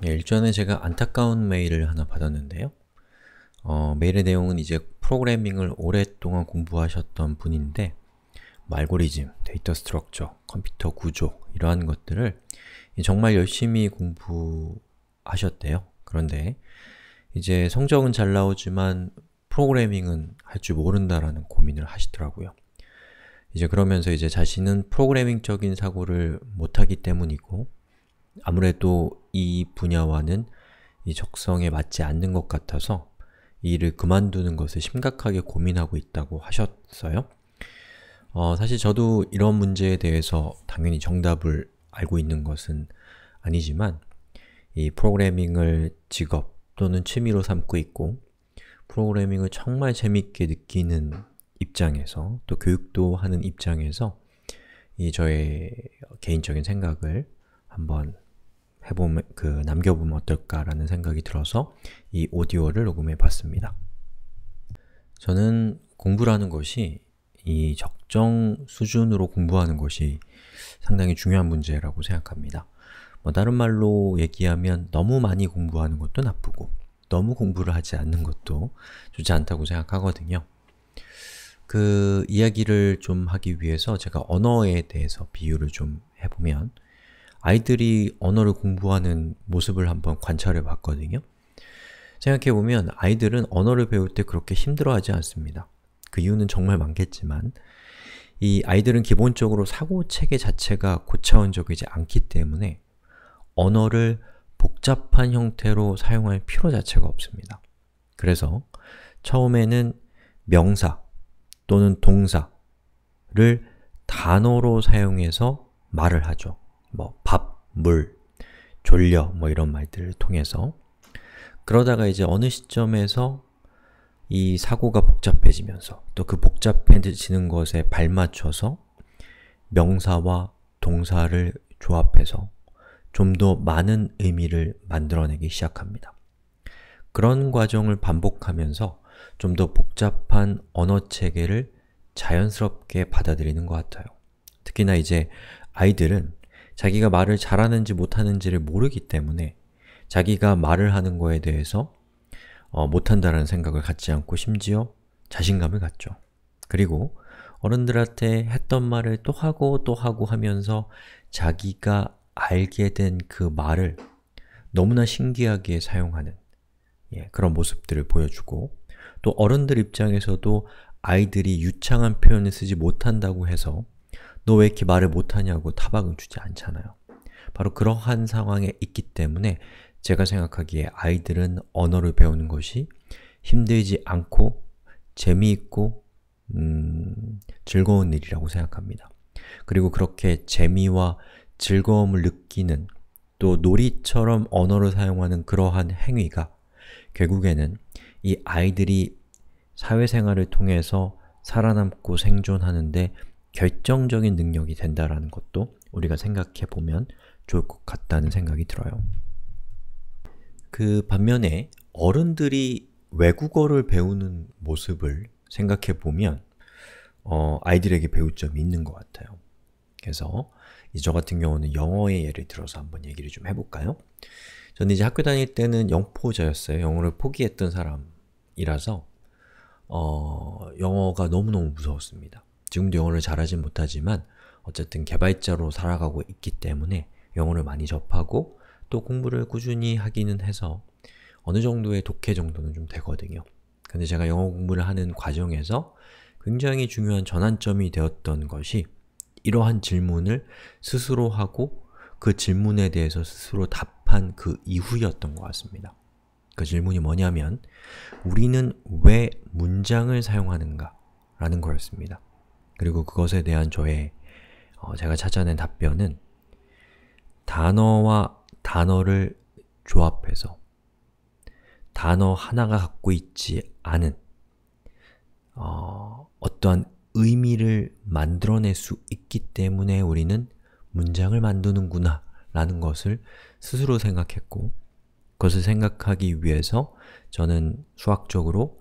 네, 일전에 제가 안타까운 메일을 하나 받았는데요. 어, 메일의 내용은 이제 프로그래밍을 오랫동안 공부하셨던 분인데 알고리즘, 데이터 스트럭처, 컴퓨터 구조 이러한 것들을 정말 열심히 공부하셨대요. 그런데 이제 성적은 잘 나오지만 프로그래밍은 할 줄 모른다라는 고민을 하시더라고요. 이제 그러면서 이제 자신은 프로그래밍적인 사고를 못하기 때문이고 아무래도 이 분야와는 이 적성에 맞지 않는 것 같아서 일을 그만두는 것을 심각하게 고민하고 있다고 하셨어요. 어, 사실 저도 이런 문제에 대해서 당연히 정답을 알고 있는 것은 아니지만 이 프로그래밍을 직업 또는 취미로 삼고 있고 프로그래밍을 정말 재밌게 느끼는 입장에서 또 교육도 하는 입장에서 이 저의 개인적인 생각을 한번 해보면 그 남겨보면 어떨까라는 생각이 들어서 이 오디오를 녹음해 봤습니다. 저는 공부라는 것이 이 적정 수준으로 공부하는 것이 상당히 중요한 문제라고 생각합니다. 뭐 다른 말로 얘기하면 너무 많이 공부하는 것도 나쁘고 너무 공부를 하지 않는 것도 좋지 않다고 생각하거든요. 그 이야기를 좀 하기 위해서 제가 언어에 대해서 비유를 좀 해보면 아이들이 언어를 공부하는 모습을 한번 관찰해 봤거든요. 생각해보면 아이들은 언어를 배울 때 그렇게 힘들어하지 않습니다. 그 이유는 정말 많겠지만 이 아이들은 기본적으로 사고체계 자체가 고차원적이지 않기 때문에 언어를 복잡한 형태로 사용할 필요 자체가 없습니다. 그래서 처음에는 명사 또는 동사를 단어로 사용해서 말을 하죠. 뭐 밥, 물, 졸려 뭐 이런 말들을 통해서 그러다가 이제 어느 시점에서 이 사고가 복잡해지면서 또 그 복잡해지는 것에 발맞춰서 명사와 동사를 조합해서 좀 더 많은 의미를 만들어내기 시작합니다. 그런 과정을 반복하면서 좀 더 복잡한 언어 체계를 자연스럽게 받아들이는 것 같아요. 특히나 이제 아이들은 자기가 말을 잘하는지 못하는지를 모르기 때문에 자기가 말을 하는 거에 대해서 어, 못한다라는 생각을 갖지 않고 심지어 자신감을 갖죠. 그리고 어른들한테 했던 말을 또 하고 또 하고 하면서 자기가 알게 된 그 말을 너무나 신기하게 사용하는 예, 그런 모습들을 보여주고 또 어른들 입장에서도 아이들이 유창한 표현을 쓰지 못한다고 해서 너왜 이렇게 말을 못하냐고 타박을 주지 않잖아요. 바로 그러한 상황에 있기 때문에 제가 생각하기에 아이들은 언어를 배우는 것이 힘들지 않고 재미있고 음, 즐거운 일이라고 생각합니다. 그리고 그렇게 재미와 즐거움을 느끼는 또 놀이처럼 언어를 사용하는 그러한 행위가 결국에는 이 아이들이 사회생활을 통해서 살아남고 생존하는데 결정적인 능력이 된다라는 것도 우리가 생각해 보면 좋을 것 같다는 생각이 들어요. 그 반면에 어른들이 외국어를 배우는 모습을 생각해 보면 어, 아이들에게 배울 점이 있는 것 같아요. 그래서 이 저 같은 경우는 영어의 예를 들어서 한번 얘기를 좀 해볼까요? 저는 이제 학교 다닐 때는 영포자였어요. 영어를 포기했던 사람이라서 어, 영어가 너무너무 무서웠습니다. 지금도 영어를 잘하진 못하지만 어쨌든 개발자로 살아가고 있기 때문에 영어를 많이 접하고 또 공부를 꾸준히 하기는 해서 어느 정도의 독해 정도는 좀 되거든요. 근데 제가 영어 공부를 하는 과정에서 굉장히 중요한 전환점이 되었던 것이 이러한 질문을 스스로 하고 그 질문에 대해서 스스로 답한 그 이후였던 것 같습니다. 그 질문이 뭐냐면 우리는 왜 문장을 사용하는가? 라는 거였습니다. 그리고 그것에 대한 저의 어, 제가 찾아낸 답변은 단어와 단어를 조합해서 단어 하나가 갖고 있지 않은 어, 어떠한 의미를 만들어낼 수 있기 때문에 우리는 문장을 만드는구나 라는 것을 스스로 생각했고 그것을 생각하기 위해서 저는 수학적으로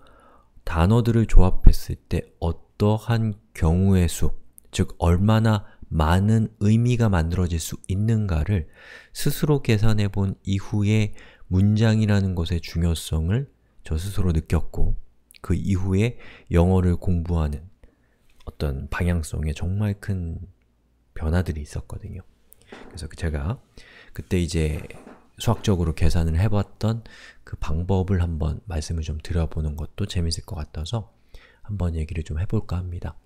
단어들을 조합했을 때 어떤 어떠한 경우의 수, 즉 얼마나 많은 의미가 만들어질 수 있는가를 스스로 계산해 본 이후에 문장이라는 것의 중요성을 저 스스로 느꼈고 그 이후에 영어를 공부하는 어떤 방향성에 정말 큰 변화들이 있었거든요. 그래서 그 제가 그때 이제 수학적으로 계산을 해봤던 그 방법을 한번 말씀을 좀 드려보는 것도 재밌을 것 같아서 한번 얘기를 좀 해볼까 합니다.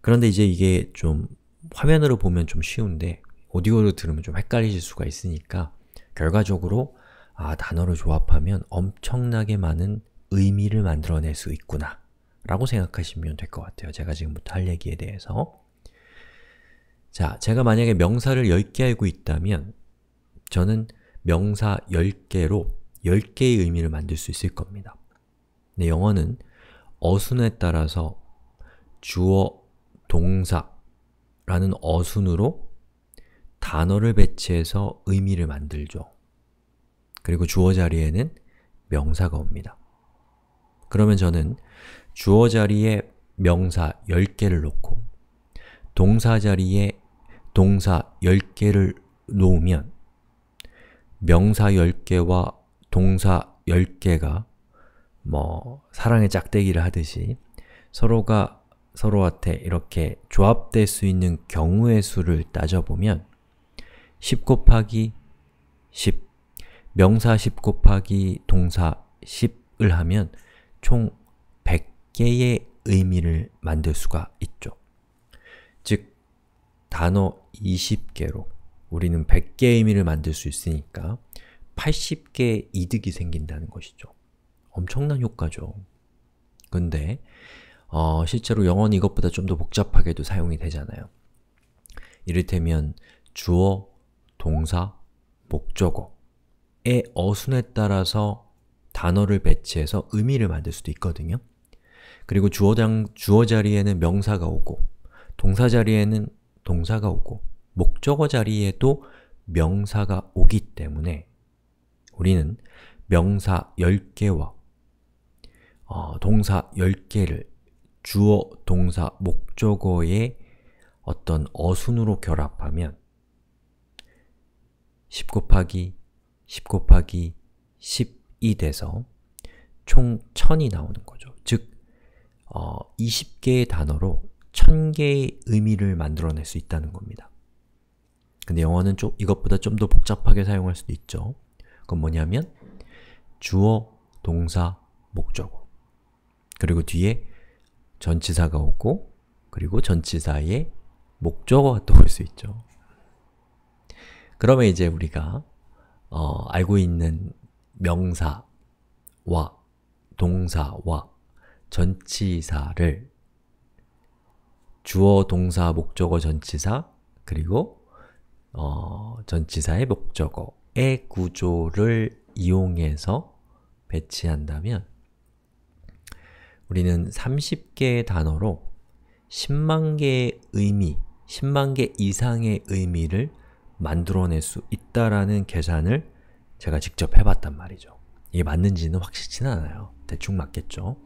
그런데 이제 이게 좀 화면으로 보면 좀 쉬운데 오디오로 들으면 좀 헷갈리실 수가 있으니까 결과적으로 아, 단어를 조합하면 엄청나게 많은 의미를 만들어낼 수 있구나 라고 생각하시면 될 것 같아요. 제가 지금부터 할 얘기에 대해서 자, 제가 만약에 명사를 10개 알고 있다면 저는 명사 10개로 10개의 의미를 만들 수 있을 겁니다. 근 영어는 어순에 따라서 주어, 동사라는 어순으로 단어를 배치해서 의미를 만들죠. 그리고 주어 자리에는 명사가 옵니다. 그러면 저는 주어 자리에 명사 10개를 놓고 동사 자리에 동사 10개를 놓으면 명사 10개와 동사 10개가 뭐 사랑의 짝대기를 하듯이 서로가 서로한테 이렇게 조합될 수 있는 경우의 수를 따져보면 10 곱하기 10, 명사 10 곱하기 동사 10을 하면 총 100개의 의미를 만들 수가 있죠. 즉, 단어 20개로 우리는 100개의 의미를 만들 수 있으니까 80개의 이득이 생긴다는 것이죠. 엄청난 효과죠. 근데 어, 실제로 영어는 이것보다 좀 더 복잡하게도 사용이 되잖아요. 이를테면 주어, 동사, 목적어의 어순에 따라서 단어를 배치해서 의미를 만들 수도 있거든요. 그리고 주어장, 주어 자리에는 명사가 오고 동사 자리에는 동사가 오고 목적어 자리에도 명사가 오기 때문에 우리는 명사 10개와 어, 동사 10개를 주어, 동사, 목적어의 어떤 어순으로 결합하면 10 곱하기 10 곱하기 10이 돼서 총 1000이 나오는 거죠. 즉, 어, 20개의 단어로 1000개의 의미를 만들어낼 수 있다는 겁니다. 근데 영어는 좀, 이것보다 좀 더 복잡하게 사용할 수도 있죠. 그건 뭐냐면 주어, 동사, 목적어 그리고 뒤에 전치사가 오고 그리고 전치사의 목적어가 또 올 수 있죠. 그러면 이제 우리가 어, 알고 있는 명사와 동사와 전치사를 주어, 동사, 목적어, 전치사 그리고 어, 전치사의 목적어의 구조를 이용해서 배치한다면 우리는 30개의 단어로 10만 개의 의미, 10만 개 이상의 의미를 만들어낼 수 있다라는 계산을 제가 직접 해봤단 말이죠. 이게 맞는지는 확실치는 않아요. 대충 맞겠죠?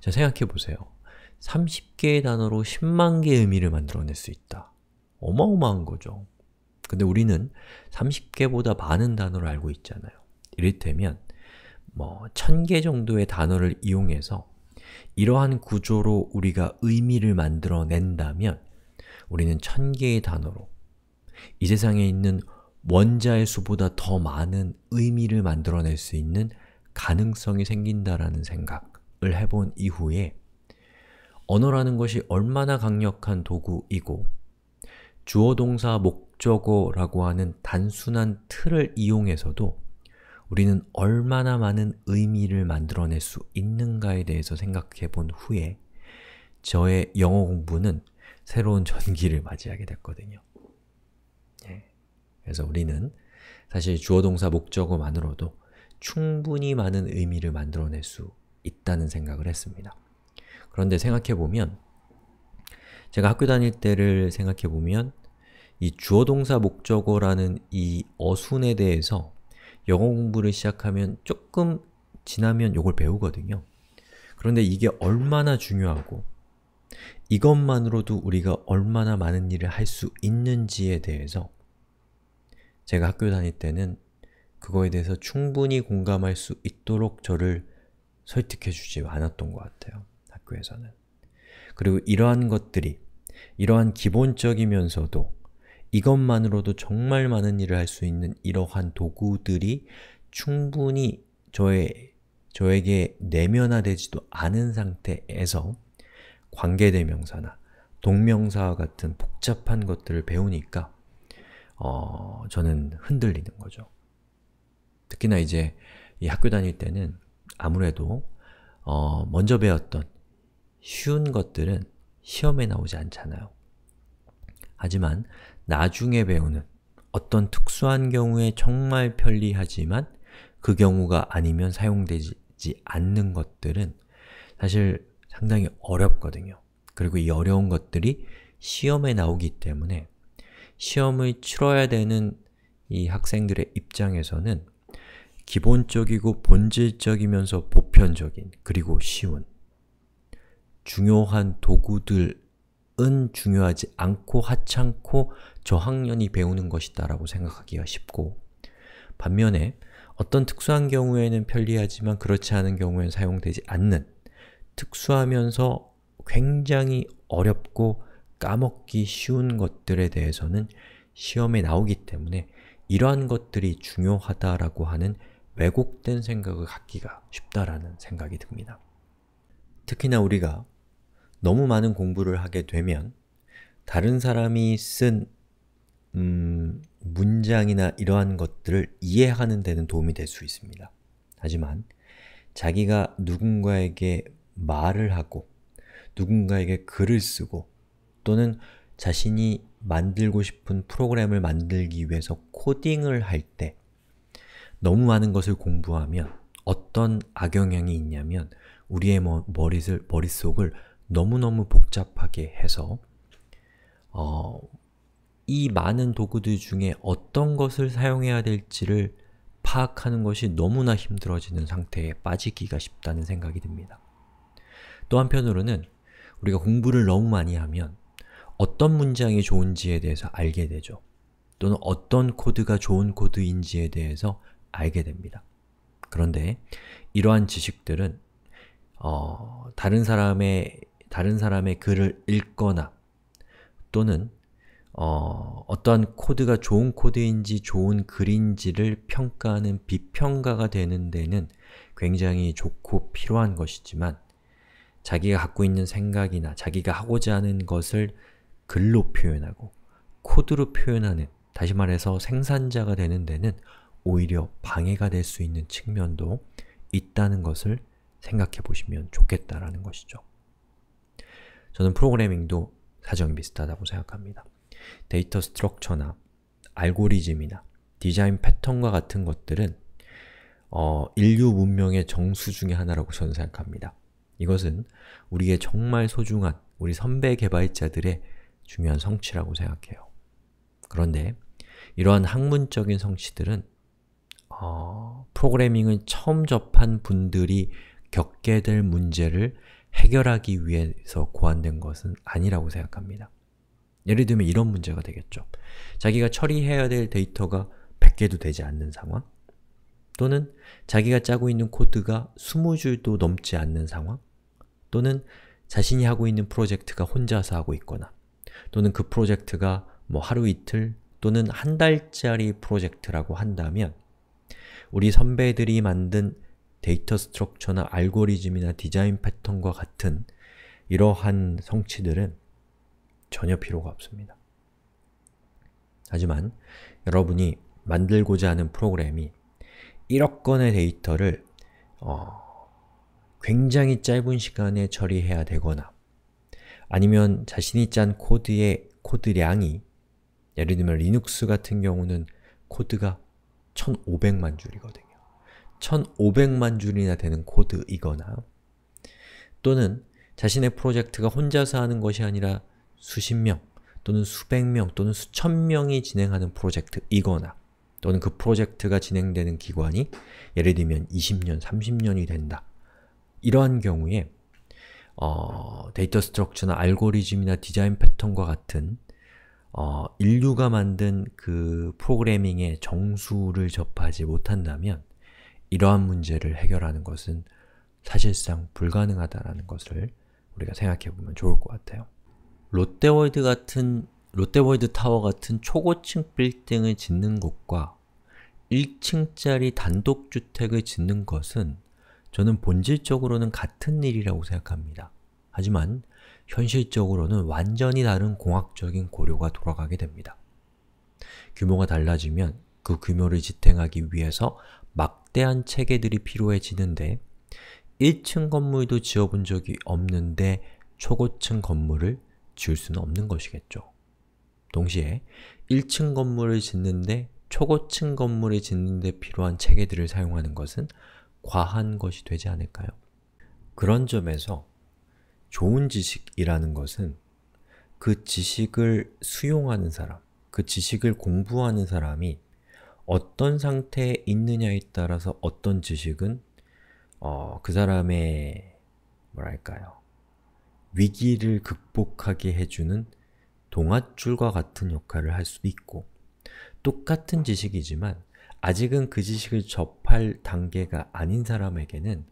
자, 생각해보세요. 30개의 단어로 10만 개의 의미를 만들어낼 수 있다. 어마어마한 거죠. 근데 우리는 30개보다 많은 단어를 알고 있잖아요. 이를테면 뭐천개 정도의 단어를 이용해서 이러한 구조로 우리가 의미를 만들어낸다면 우리는 천 개의 단어로 이 세상에 있는 원자의 수보다 더 많은 의미를 만들어낼 수 있는 가능성이 생긴다라는 생각을 해본 이후에 언어라는 것이 얼마나 강력한 도구이고 주어동사 목적어라고 하는 단순한 틀을 이용해서도 우리는 얼마나 많은 의미를 만들어낼 수 있는가에 대해서 생각해 본 후에 저의 영어 공부는 새로운 전기를 맞이하게 됐거든요. 예. 그래서 우리는 사실 주어동사 목적어만으로도 충분히 많은 의미를 만들어낼 수 있다는 생각을 했습니다. 그런데 생각해보면 제가 학교 다닐 때를 생각해보면 이 주어동사 목적어라는 이 어순에 대해서 영어 공부를 시작하면 조금 지나면 이걸 배우거든요. 그런데 이게 얼마나 중요하고 이것만으로도 우리가 얼마나 많은 일을 할 수 있는지에 대해서 제가 학교 다닐 때는 그거에 대해서 충분히 공감할 수 있도록 저를 설득해 주지 않았던 것 같아요. 학교에서는. 그리고 이러한 것들이 이러한 기본적이면서도 이것만으로도 정말 많은 일을 할 수 있는 이러한 도구들이 충분히 저의, 저에게 내면화되지도 않은 상태에서 관계대명사나 동명사와 같은 복잡한 것들을 배우니까 어, 저는 흔들리는 거죠. 특히나 이제 이 학교 다닐 때는 아무래도 어, 먼저 배웠던 쉬운 것들은 시험에 나오지 않잖아요. 하지만 나중에 배우는 어떤 특수한 경우에 정말 편리하지만 그 경우가 아니면 사용되지 않는 것들은 사실 상당히 어렵거든요. 그리고 이 어려운 것들이 시험에 나오기 때문에 시험을 치러야 되는 이 학생들의 입장에서는 기본적이고 본질적이면서 보편적인 그리고 쉬운 중요한 도구들 은 중요하지 않고 하찮고 저학년이 배우는 것이다 라고 생각하기가 쉽고 반면에 어떤 특수한 경우에는 편리하지만 그렇지 않은 경우에는 사용되지 않는 특수하면서 굉장히 어렵고 까먹기 쉬운 것들에 대해서는 시험에 나오기 때문에 이러한 것들이 중요하다라고 하는 왜곡된 생각을 갖기가 쉽다라는 생각이 듭니다. 특히나 우리가 너무 많은 공부를 하게 되면 다른 사람이 쓴 음, 문장이나 이러한 것들을 이해하는 데는 도움이 될 수 있습니다. 하지만 자기가 누군가에게 말을 하고 누군가에게 글을 쓰고 또는 자신이 만들고 싶은 프로그램을 만들기 위해서 코딩을 할 때 너무 많은 것을 공부하면 어떤 악영향이 있냐면 우리의 머릿을, 머릿속을 너무너무 복잡하게 해서 어, 이 많은 도구들 중에 어떤 것을 사용해야 될지를 파악하는 것이 너무나 힘들어지는 상태에 빠지기가 쉽다는 생각이 듭니다. 또 한편으로는 우리가 공부를 너무 많이 하면 어떤 문장이 좋은지에 대해서 알게 되죠. 또는 어떤 코드가 좋은 코드인지에 대해서 알게 됩니다. 그런데 이러한 지식들은 어, 다른 사람의 다른 사람의 글을 읽거나 또는 어, 어떠한 코드가 좋은 코드인지 좋은 글인지를 평가하는 비평가가 되는 데는 굉장히 좋고 필요한 것이지만 자기가 갖고 있는 생각이나 자기가 하고자 하는 것을 글로 표현하고 코드로 표현하는, 다시 말해서 생산자가 되는 데는 오히려 방해가 될 수 있는 측면도 있다는 것을 생각해 보시면 좋겠다라는 것이죠. 저는 프로그래밍도 사정이 비슷하다고 생각합니다. 데이터 스트럭처나 알고리즘이나 디자인 패턴과 같은 것들은 어, 인류 문명의 정수 중의 하나라고 저는 생각합니다. 이것은 우리의 정말 소중한 우리 선배 개발자들의 중요한 성취라고 생각해요. 그런데 이러한 학문적인 성취들은 어, 프로그래밍을 처음 접한 분들이 겪게 될 문제를 해결하기 위해서 고안된 것은 아니라고 생각합니다. 예를 들면 이런 문제가 되겠죠. 자기가 처리해야 될 데이터가 100개도 되지 않는 상황 또는 자기가 짜고 있는 코드가 20줄도 넘지 않는 상황 또는 자신이 하고 있는 프로젝트가 혼자서 하고 있거나 또는 그 프로젝트가 뭐 하루 이틀 또는 한 달짜리 프로젝트라고 한다면 우리 선배들이 만든 데이터 스트럭처나 알고리즘이나 디자인 패턴과 같은 이러한 성취들은 전혀 필요가 없습니다. 하지만 여러분이 만들고자 하는 프로그램이 1억 건의 데이터를 어, 굉장히 짧은 시간에 처리해야 되거나 아니면 자신이 짠 코드의 코드량이 예를 들면 리눅스 같은 경우는 코드가 1500만 줄이거든요. 1,500만 줄이나 되는 코드이거나 또는 자신의 프로젝트가 혼자서 하는 것이 아니라 수십 명 또는 수백 명 또는 수천 명이 진행하는 프로젝트이거나 또는 그 프로젝트가 진행되는 기관이 예를 들면 20년, 30년이 된다. 이러한 경우에 어, 데이터 스트럭처나 알고리즘이나 디자인 패턴과 같은 어, 인류가 만든 그 프로그래밍의 정수를 접하지 못한다면 이러한 문제를 해결하는 것은 사실상 불가능하다라는 것을 우리가 생각해 보면 좋을 것 같아요. 롯데월드 같은 롯데월드 타워 같은 초고층 빌딩을 짓는 것과 1층짜리 단독주택을 짓는 것은 저는 본질적으로는 같은 일이라고 생각합니다. 하지만 현실적으로는 완전히 다른 공학적인 고려가 돌아가게 됩니다. 규모가 달라지면 그 규모를 지탱하기 위해서 막대한 체계들이 필요해지는데 1층 건물도 지어본 적이 없는데 초고층 건물을 지을 수는 없는 것이겠죠. 동시에 1층 건물을 짓는데 초고층 건물을 짓는데 필요한 체계들을 사용하는 것은 과한 것이 되지 않을까요? 그런 점에서 좋은 지식이라는 것은 그 지식을 수용하는 사람, 그 지식을 공부하는 사람이 어떤 상태에 있느냐에 따라서 어떤 지식은 어, 그 사람의 뭐랄까요 위기를 극복하게 해주는 동아줄과 같은 역할을 할 수도 있고 똑같은 지식이지만 아직은 그 지식을 접할 단계가 아닌 사람에게는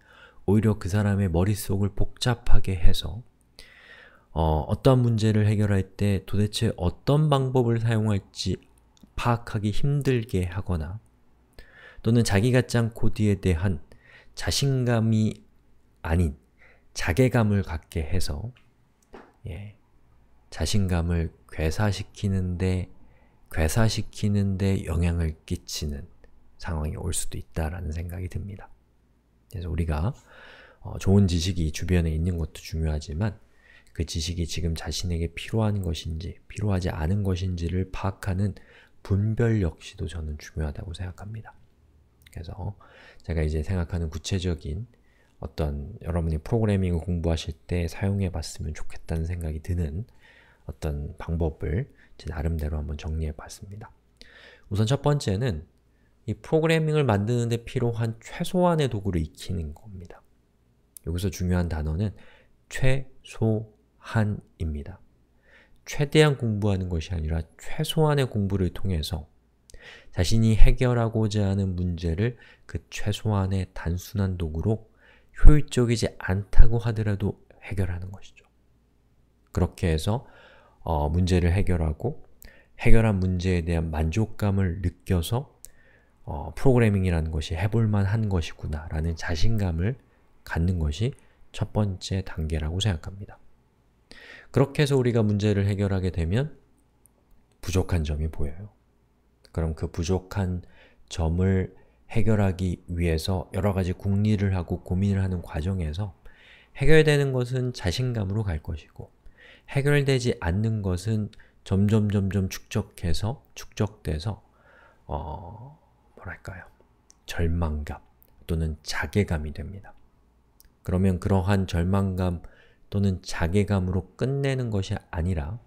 오히려 그 사람의 머릿속을 복잡하게 해서 어, 어떠한 문제를 해결할 때 도대체 어떤 방법을 사용할지 파악하기 힘들게 하거나 또는 자기가 짠 코드에 대한 자신감이 아닌 자괴감을 갖게 해서 예, 자신감을 괴사시키는데 괴사시키는데 영향을 끼치는 상황이 올 수도 있다라는 생각이 듭니다. 그래서 우리가 어, 좋은 지식이 주변에 있는 것도 중요하지만 그 지식이 지금 자신에게 필요한 것인지 필요하지 않은 것인지를 파악하는 분별 역시도 저는 중요하다고 생각합니다. 그래서 제가 이제 생각하는 구체적인 어떤 여러분이 프로그래밍을 공부하실 때 사용해 봤으면 좋겠다는 생각이 드는 어떤 방법을 제 나름대로 한번 정리해 봤습니다. 우선 첫 번째는 이 프로그래밍을 만드는 데 필요한 최소한의 도구를 익히는 겁니다. 여기서 중요한 단어는 최소한입니다. 최대한 공부하는 것이 아니라 최소한의 공부를 통해서 자신이 해결하고자 하는 문제를 그 최소한의 단순한 도구로 효율적이지 않다고 하더라도 해결하는 것이죠. 그렇게 해서 어, 문제를 해결하고 해결한 문제에 대한 만족감을 느껴서 어, 프로그래밍이라는 것이 해볼만한 것이구나 라는 자신감을 갖는 것이 첫 번째 단계라고 생각합니다. 그렇게 해서 우리가 문제를 해결하게 되면 부족한 점이 보여요. 그럼 그 부족한 점을 해결하기 위해서 여러가지 궁리를 하고 고민을 하는 과정에서 해결되는 것은 자신감으로 갈 것이고 해결되지 않는 것은 점점점점 축적해서 축적돼서 어... 뭐랄까요? 절망감 또는 자괴감이 됩니다. 그러면 그러한 절망감 또는 자괴감으로 끝내는 것이 아니라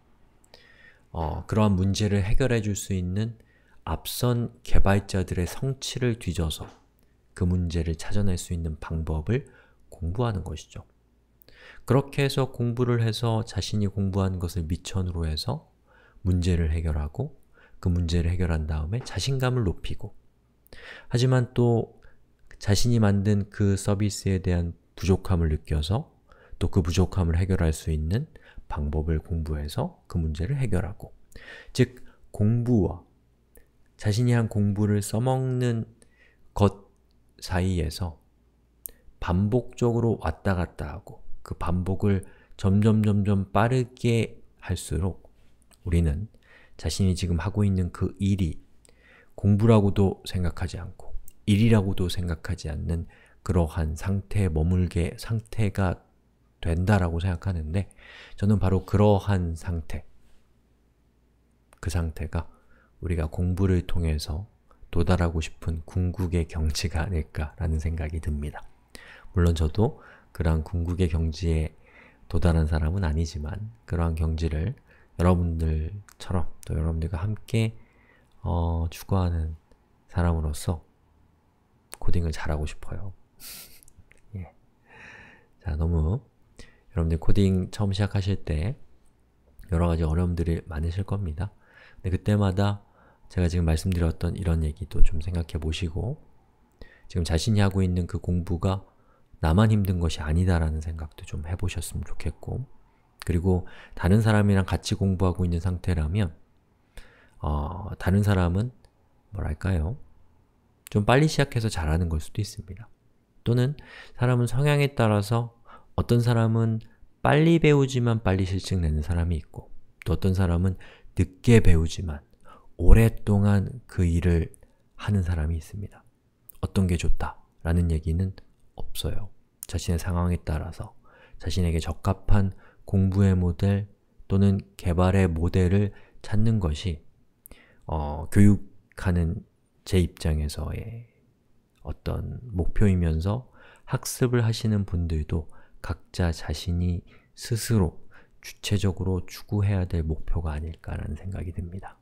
어, 그러한 문제를 해결해 줄 수 있는 앞선 개발자들의 성취를 뒤져서 그 문제를 찾아낼 수 있는 방법을 공부하는 것이죠. 그렇게 해서 공부를 해서 자신이 공부한 것을 미천으로 해서 문제를 해결하고 그 문제를 해결한 다음에 자신감을 높이고 하지만 또 자신이 만든 그 서비스에 대한 부족함을 느껴서 또그 부족함을 해결할 수 있는 방법을 공부해서 그 문제를 해결하고 즉, 공부와 자신이 한 공부를 써먹는 것 사이에서 반복적으로 왔다 갔다 하고 그 반복을 점점 점점 빠르게 할수록 우리는 자신이 지금 하고 있는 그 일이 공부라고도 생각하지 않고 일이라고도 생각하지 않는 그러한 상태에 머물게 상태가 된다라고 생각하는데 저는 바로 그러한 상태 그 상태가 우리가 공부를 통해서 도달하고 싶은 궁극의 경지가 아닐까라는 생각이 듭니다. 물론 저도 그러한 궁극의 경지에 도달한 사람은 아니지만 그러한 경지를 여러분들처럼 또 여러분들과 함께 어, 추구하는 사람으로서 코딩을 잘하고 싶어요. 예. 자, 너무 여러분들 코딩 처음 시작하실 때 여러가지 어려움들이 많으실 겁니다. 근데 그때마다 제가 지금 말씀드렸던 이런 얘기도 좀 생각해 보시고 지금 자신이 하고 있는 그 공부가 나만 힘든 것이 아니다라는 생각도 좀 해보셨으면 좋겠고 그리고 다른 사람이랑 같이 공부하고 있는 상태라면 어, 다른 사람은 뭐랄까요? 좀 빨리 시작해서 잘하는 걸 수도 있습니다. 또는 사람은 성향에 따라서 어떤 사람은 빨리 배우지만 빨리 실증 내는 사람이 있고 또 어떤 사람은 늦게 배우지만 오랫동안 그 일을 하는 사람이 있습니다. 어떤 게 좋다 라는 얘기는 없어요. 자신의 상황에 따라서 자신에게 적합한 공부의 모델 또는 개발의 모델을 찾는 것이 어, 교육하는 제 입장에서의 어떤 목표이면서 학습을 하시는 분들도 각자 자신이 스스로 주체적으로 추구해야 될 목표가 아닐까라는 생각이 듭니다.